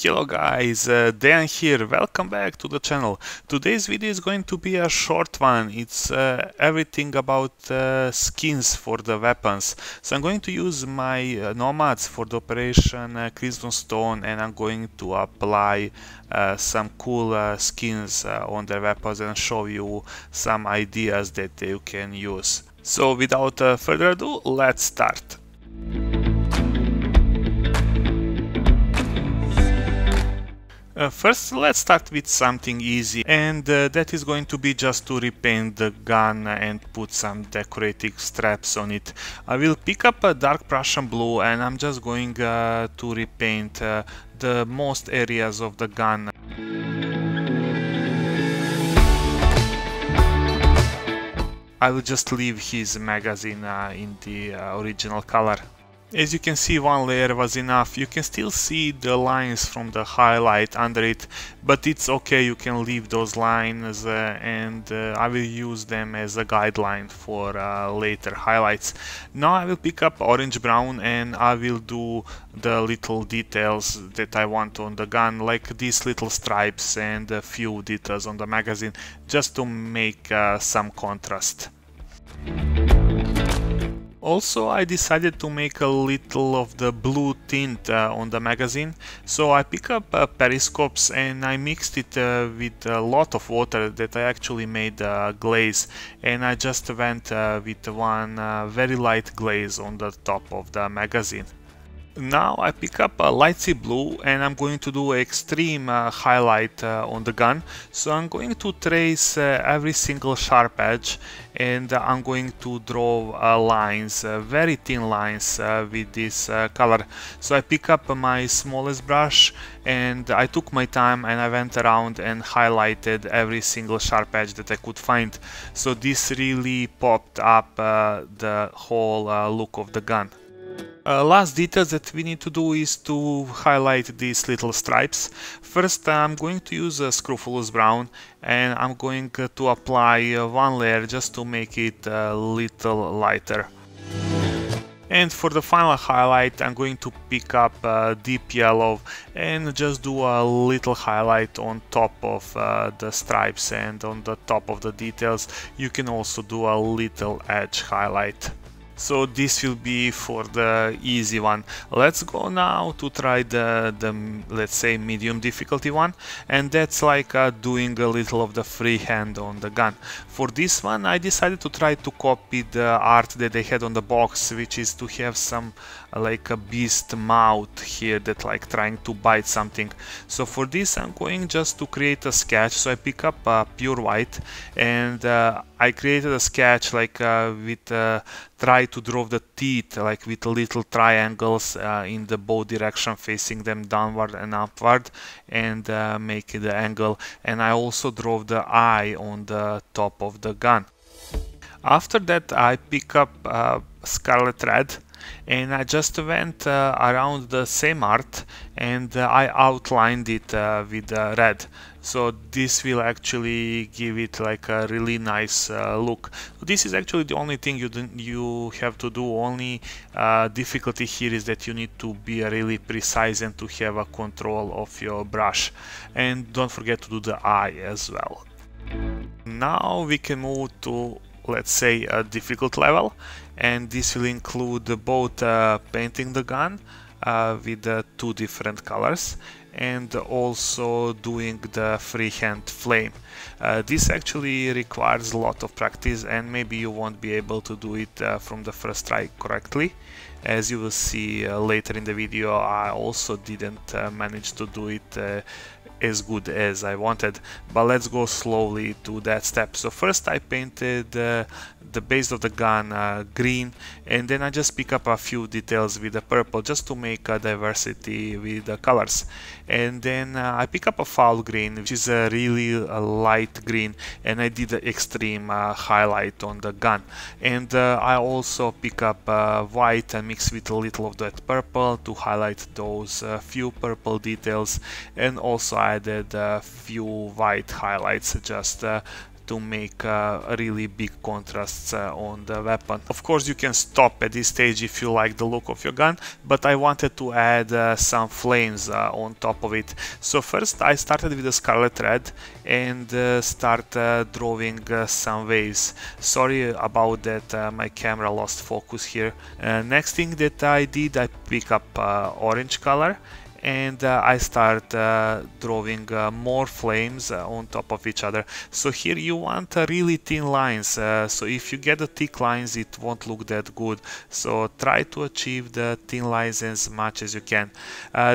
Hello guys, uh, Dan here, welcome back to the channel. Today's video is going to be a short one, it's uh, everything about uh, skins for the weapons. So I'm going to use my uh, nomads for the operation uh, Crimson Stone and I'm going to apply uh, some cool uh, skins on the weapons and show you some ideas that you can use. So without further ado, let's start. Uh, first, let's start with something easy, and uh, that is going to be just to repaint the gun and put some decorative straps on it. I will pick up a dark Prussian blue and I'm just going uh, to repaint uh, the most areas of the gun. I will just leave his magazine uh, in the uh, original color. As you can see one layer was enough, you can still see the lines from the highlight under it, but it's okay, you can leave those lines uh, and uh, I will use them as a guideline for uh, later highlights. Now I will pick up orange brown and I will do the little details that I want on the gun, like these little stripes and a few details on the magazine, just to make uh, some contrast. Also I decided to make a little of the blue tint uh, on the magazine, so I pick up uh, periscopes and I mixed it uh, with a lot of water that I actually made a uh, glaze and I just went uh, with one uh, very light glaze on the top of the magazine. Now I pick up a light sea blue and I'm going to do extreme uh, highlight uh, on the gun. So I'm going to trace uh, every single sharp edge and I'm going to draw uh, lines, uh, very thin lines uh, with this color. So I pick up my smallest brush and I took my time and I went around and highlighted every single sharp edge that I could find. So this really popped up the whole look of the gun. Uh, last detail that we need to do is to highlight these little stripes. First I'm going to use a uh, Scrofulous Brown and I'm going uh, to apply uh, one layer just to make it a little lighter. And for the final highlight I'm going to pick up uh, deep yellow and just do a little highlight on top of uh, the stripes and on the top of the details. You can also do a little edge highlight so this will be for the easy one let's go now to try the the let's say medium difficulty one and that's like uh, doing a little of the freehand on the gun for this one i decided to try to copy the art that they had on the box which is to have some uh, like a beast mouth here that like trying to bite something so for this i'm going just to create a sketch so i pick up uh, pure white and uh, i created a sketch like uh, with try to draw the teeth like with little triangles uh, in the bow direction facing them downward and upward and uh, make the angle and I also draw the eye on the top of the gun. After that I pick up uh, scarlet Red and I just went uh, around the same art and uh, I outlined it uh, with uh, red so this will actually give it like a really nice uh, look this is actually the only thing you you have to do only uh, difficulty here is that you need to be really precise and to have a control of your brush and don't forget to do the eye as well now we can move to let's say a difficult level and this will include both uh, painting the gun uh, with uh, two different colors and also doing the freehand flame. Uh, this actually requires a lot of practice and maybe you won't be able to do it uh, from the first try correctly. As you will see uh, later in the video I also didn't manage to do it as good as I wanted, but let's go slowly to that step. So first I painted uh, the base of the gun uh, green and then I just pick up a few details with the purple just to make a diversity with the colors. And then uh, I pick up a foul green which is a uh, really a uh, light green and I did the extreme uh, highlight on the gun. And I also pick up white and mix with a little of that purple to highlight those few purple details and also I added a few white highlights just uh, to make uh, really big contrasts uh, on the weapon. Of course you can stop at this stage if you like the look of your gun, but I wanted to add uh, some flames uh, on top of it. So first I started with the scarlet red and uh, start drawing some waves. Sorry about that, my camera lost focus here. next thing that I did, I pick up orange color and uh, I start uh, drawing uh, more flames uh, on top of each other. So here you want uh, really thin lines, uh, so if you get the thick lines it won't look that good. So try to achieve the thin lines as much as you can.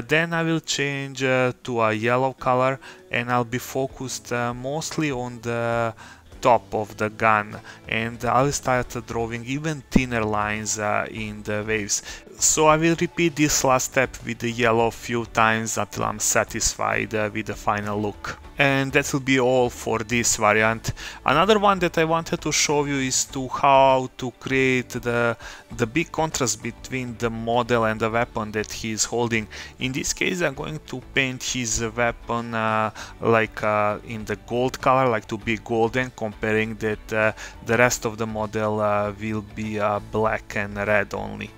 then I will change to a yellow color and I'll be focused mostly on the top of the gun and I'll start drawing even thinner lines uh, in the waves so I will repeat this last step with the yellow few times until I'm satisfied uh, with the final look. And that will be all for this variant. Another one that I wanted to show you is to how to create the, the big contrast between the model and the weapon that he is holding. In this case I'm going to paint his weapon uh, like uh, in the gold color, like to be golden, comparing that uh, the rest of the model uh, will be uh, black and red only.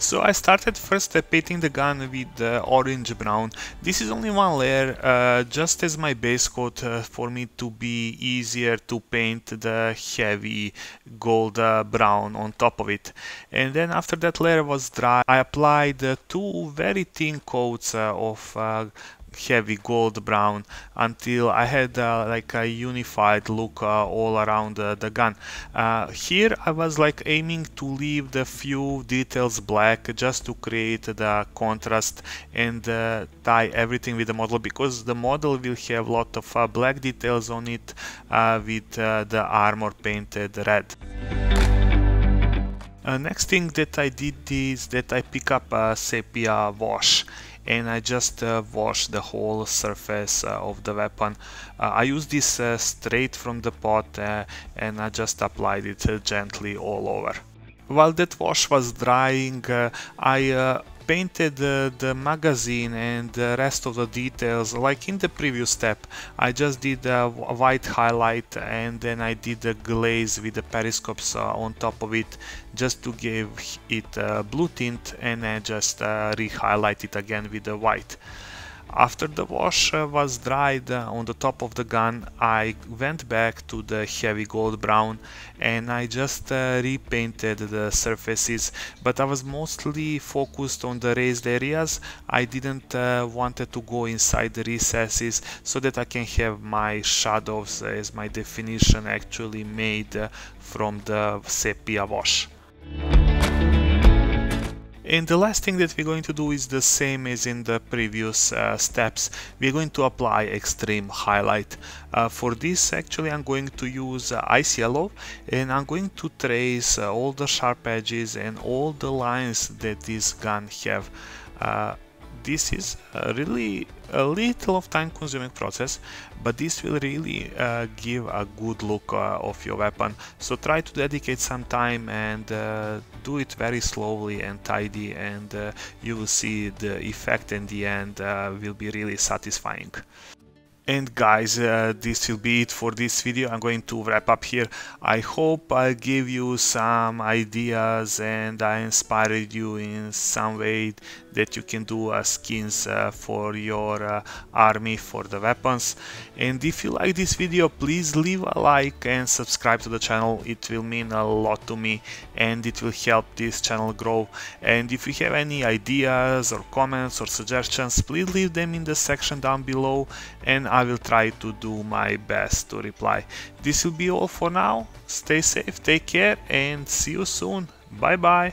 So I started first painting the gun with uh, orange brown. This is only one layer, uh, just as my base coat uh, for me to be easier to paint the heavy gold uh, brown on top of it. And then after that layer was dry, I applied uh, two very thin coats uh, of heavy gold brown until I had uh, like a unified look uh, all around uh, the gun. Uh, here I was like aiming to leave the few details black just to create the contrast and uh, tie everything with the model because the model will have a lot of uh, black details on it with the armor painted red. next thing that I did is that I pick up a sepia wash and I just uh, wash the whole surface uh, of the weapon. Uh, I use this uh, straight from the pot and I just applied it gently all over. While that wash was drying, I painted uh, the magazine and the rest of the details like in the previous step. I just did a white highlight and then I did a glaze with the periscopes uh, on top of it just to give it a blue tint and I just uh, re-highlight it again with the white. After the wash uh, was dried uh, on the top of the gun, I went back to the heavy gold brown and I just uh, repainted the surfaces, but I was mostly focused on the raised areas. I didn't uh, wanted to go inside the recesses so that I can have my shadows as my definition actually made uh, from the sepia wash. And the last thing that we're going to do is the same as in the previous uh, steps. We're going to apply extreme highlight. Uh, for this actually I'm going to use uh, ice yellow and I'm going to trace uh, all the sharp edges and all the lines that this gun have. Uh, this is a really a little of time consuming process but this will really uh, give a good look uh, of your weapon so try to dedicate some time and uh, do it very slowly and tidy and uh, you will see the effect in the end uh, will be really satisfying and guys, uh, this will be it for this video. I'm going to wrap up here. I hope I give you some ideas and I inspired you in some way that you can do uh, skins uh, for your uh, army, for the weapons. And if you like this video, please leave a like and subscribe to the channel. It will mean a lot to me and it will help this channel grow. And if you have any ideas or comments or suggestions, please leave them in the section down below and I I will try to do my best to reply. This will be all for now. Stay safe, take care and see you soon. Bye bye.